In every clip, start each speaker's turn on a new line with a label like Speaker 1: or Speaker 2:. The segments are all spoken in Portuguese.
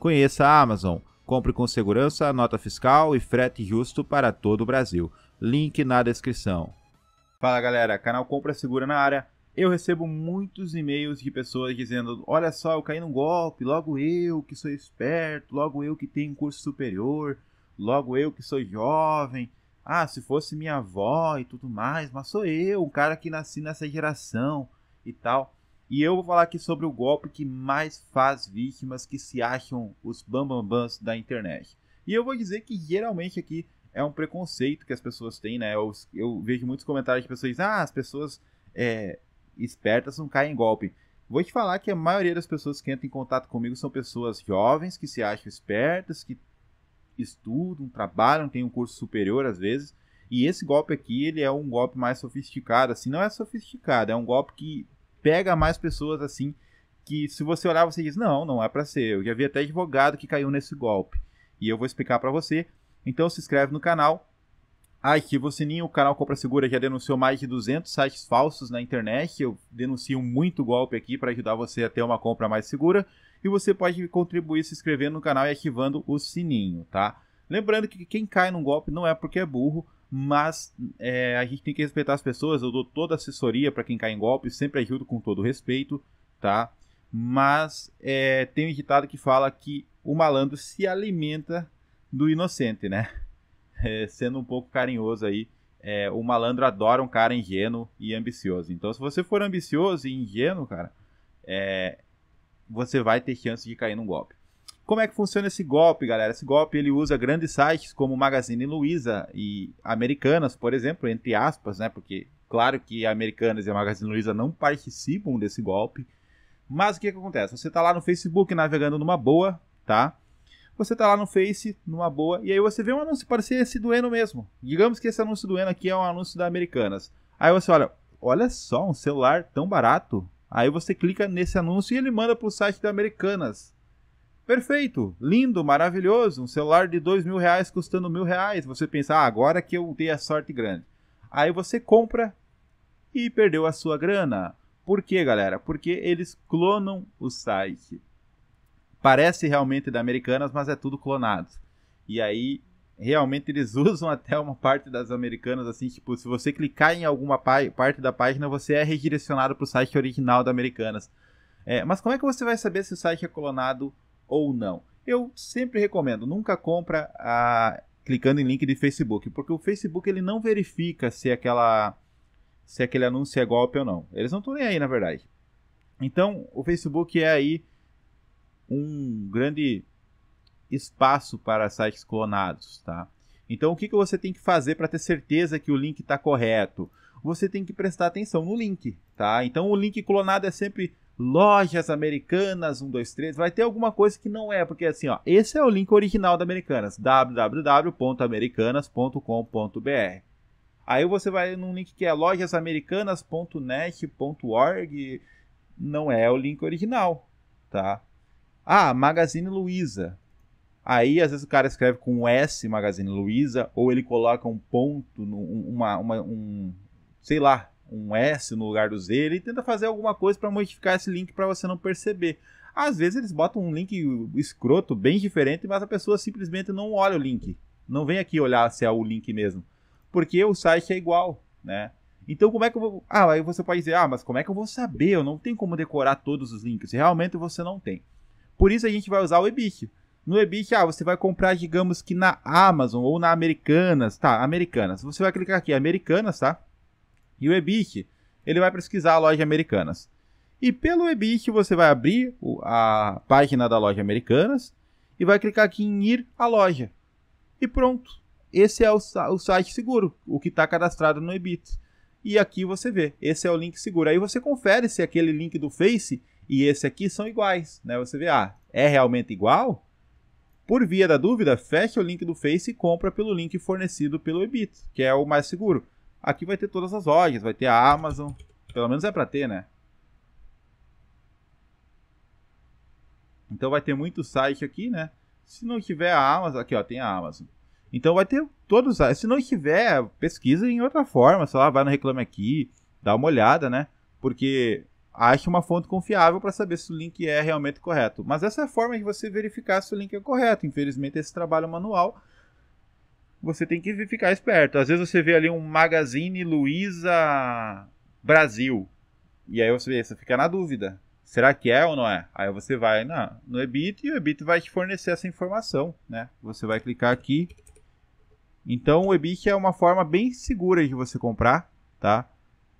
Speaker 1: Conheça a Amazon. Compre com segurança, nota fiscal e frete justo para todo o Brasil. Link na descrição. Fala galera, canal Compra Segura na área. Eu recebo muitos e-mails de pessoas dizendo: Olha só, eu caí num golpe, logo eu que sou esperto, logo eu que tenho um curso superior, logo eu que sou jovem. Ah, se fosse minha avó e tudo mais, mas sou eu, um cara que nasci nessa geração e tal. E eu vou falar aqui sobre o golpe que mais faz vítimas que se acham os bambambans da internet. E eu vou dizer que geralmente aqui é um preconceito que as pessoas têm, né? Eu, eu vejo muitos comentários de pessoas, ah, as pessoas é, espertas não caem em golpe. Vou te falar que a maioria das pessoas que entram em contato comigo são pessoas jovens que se acham espertas, que estudam, trabalham, têm um curso superior às vezes. E esse golpe aqui, ele é um golpe mais sofisticado, assim, não é sofisticado, é um golpe que pega mais pessoas assim que se você olhar você diz não, não é para ser. Eu já vi até advogado que caiu nesse golpe e eu vou explicar para você. Então se inscreve no canal, ativa ah, o sininho. O canal Compra Segura já denunciou mais de 200 sites falsos na internet. Eu denuncio muito golpe aqui para ajudar você a ter uma compra mais segura. E você pode contribuir se inscrevendo no canal e ativando o sininho, tá? Lembrando que quem cai num golpe não é porque é burro, mas é, a gente tem que respeitar as pessoas. Eu dou toda assessoria para quem cai em golpe, sempre ajudo com todo respeito, tá? Mas é, tem um ditado que fala que o malandro se alimenta do inocente, né? É, sendo um pouco carinhoso aí, é, o malandro adora um cara ingênuo e ambicioso. Então, se você for ambicioso e ingênuo, cara, é, você vai ter chance de cair num golpe. Como é que funciona esse golpe, galera? Esse golpe ele usa grandes sites como Magazine Luiza e Americanas, por exemplo, entre aspas, né? Porque claro que Americanas e a Magazine Luiza não participam desse golpe. Mas o que, que acontece? Você está lá no Facebook navegando numa boa, tá? Você está lá no Face, numa boa, e aí você vê um anúncio parecer esse doendo mesmo. Digamos que esse anúncio doendo aqui é um anúncio da Americanas. Aí você olha, olha só, um celular tão barato. Aí você clica nesse anúncio e ele manda pro site da Americanas. Perfeito, lindo, maravilhoso. Um celular de dois mil reais custando mil reais. Você pensa, ah, agora que eu dei a sorte grande. Aí você compra e perdeu a sua grana. Por quê, galera? Porque eles clonam o site. Parece realmente da Americanas, mas é tudo clonado. E aí, realmente eles usam até uma parte das Americanas, assim, tipo, se você clicar em alguma parte da página, você é redirecionado para o site original da Americanas. É, mas como é que você vai saber se o site é clonado ou não. Eu sempre recomendo, nunca compra a, clicando em link de Facebook, porque o Facebook ele não verifica se aquela se aquele anúncio é golpe ou não. Eles não estão nem aí, na verdade. Então, o Facebook é aí um grande espaço para sites clonados, tá? Então, o que, que você tem que fazer para ter certeza que o link está correto? Você tem que prestar atenção no link, tá? Então, o link clonado é sempre lojas americanas 123, vai ter alguma coisa que não é, porque assim, ó, esse é o link original da Americanas, www.americanas.com.br. Aí você vai num link que é lojasamericanas.net.org, não é o link original, tá? Ah, Magazine Luiza. Aí às vezes o cara escreve com um S Magazine Luiza ou ele coloca um ponto, uma, uma um, sei lá, um S no lugar do Z, ele tenta fazer alguma coisa para modificar esse link para você não perceber. Às vezes eles botam um link escroto, bem diferente, mas a pessoa simplesmente não olha o link. Não vem aqui olhar se é o link mesmo. Porque o site é igual, né? Então como é que eu vou... Ah, aí você pode dizer, ah, mas como é que eu vou saber? Eu não tenho como decorar todos os links. Realmente você não tem. Por isso a gente vai usar o ebit No ebit ah, você vai comprar, digamos que na Amazon ou na Americanas, tá? Americanas. Você vai clicar aqui, Americanas, tá? e o ebit, ele vai pesquisar a loja Americanas. E pelo ebit você vai abrir a página da loja Americanas e vai clicar aqui em ir à loja. E pronto. Esse é o, o site seguro, o que está cadastrado no EBIT. E aqui você vê, esse é o link seguro. Aí você confere se aquele link do Face e esse aqui são iguais, né? Você vê, ah, é realmente igual? Por via da dúvida, fecha o link do Face e compra pelo link fornecido pelo EBIT, que é o mais seguro. Aqui vai ter todas as lojas, vai ter a Amazon. Pelo menos é para ter, né? Então vai ter muito site aqui, né? Se não tiver a Amazon, aqui ó, tem a Amazon. Então vai ter todos, se não tiver, pesquisa em outra forma, sei lá, vai no Reclame Aqui, dá uma olhada, né? Porque ache uma fonte confiável para saber se o link é realmente correto. Mas essa é a forma de você verificar se o link é correto. Infelizmente esse trabalho manual você tem que ficar esperto. Às vezes você vê ali um Magazine Luiza Brasil. E aí você, você fica na dúvida. Será que é ou não é? Aí você vai na, no EBIT e o EBIT vai te fornecer essa informação, né? Você vai clicar aqui. Então o EBIT é uma forma bem segura de você comprar, tá?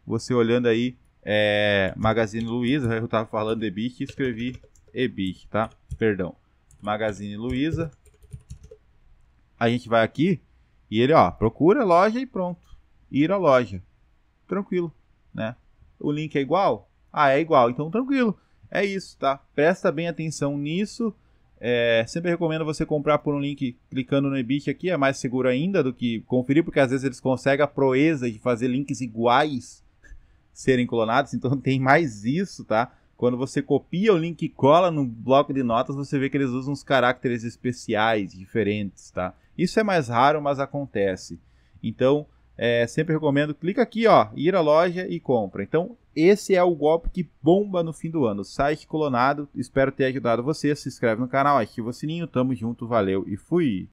Speaker 1: Você olhando aí é, Magazine Luiza, eu estava falando EBIT e escrevi EBIT, tá? Perdão. Magazine Luiza. A gente vai aqui e ele, ó, procura a loja e pronto. Ir à loja. Tranquilo, né? O link é igual? Ah, é igual. Então, tranquilo. É isso, tá? Presta bem atenção nisso. É, sempre recomendo você comprar por um link clicando no ebit aqui, é mais seguro ainda do que conferir, porque às vezes eles conseguem a proeza de fazer links iguais serem clonados, então tem mais isso, tá? Quando você copia o link e cola no bloco de notas, você vê que eles usam uns caracteres especiais, diferentes, tá? Isso é mais raro, mas acontece. Então, é, sempre recomendo, clica aqui, ó, ir à loja e compra. Então, esse é o golpe que bomba no fim do ano. Site clonado. Espero ter ajudado você. Se inscreve no canal, ativa o sininho. Tamo junto, valeu e fui.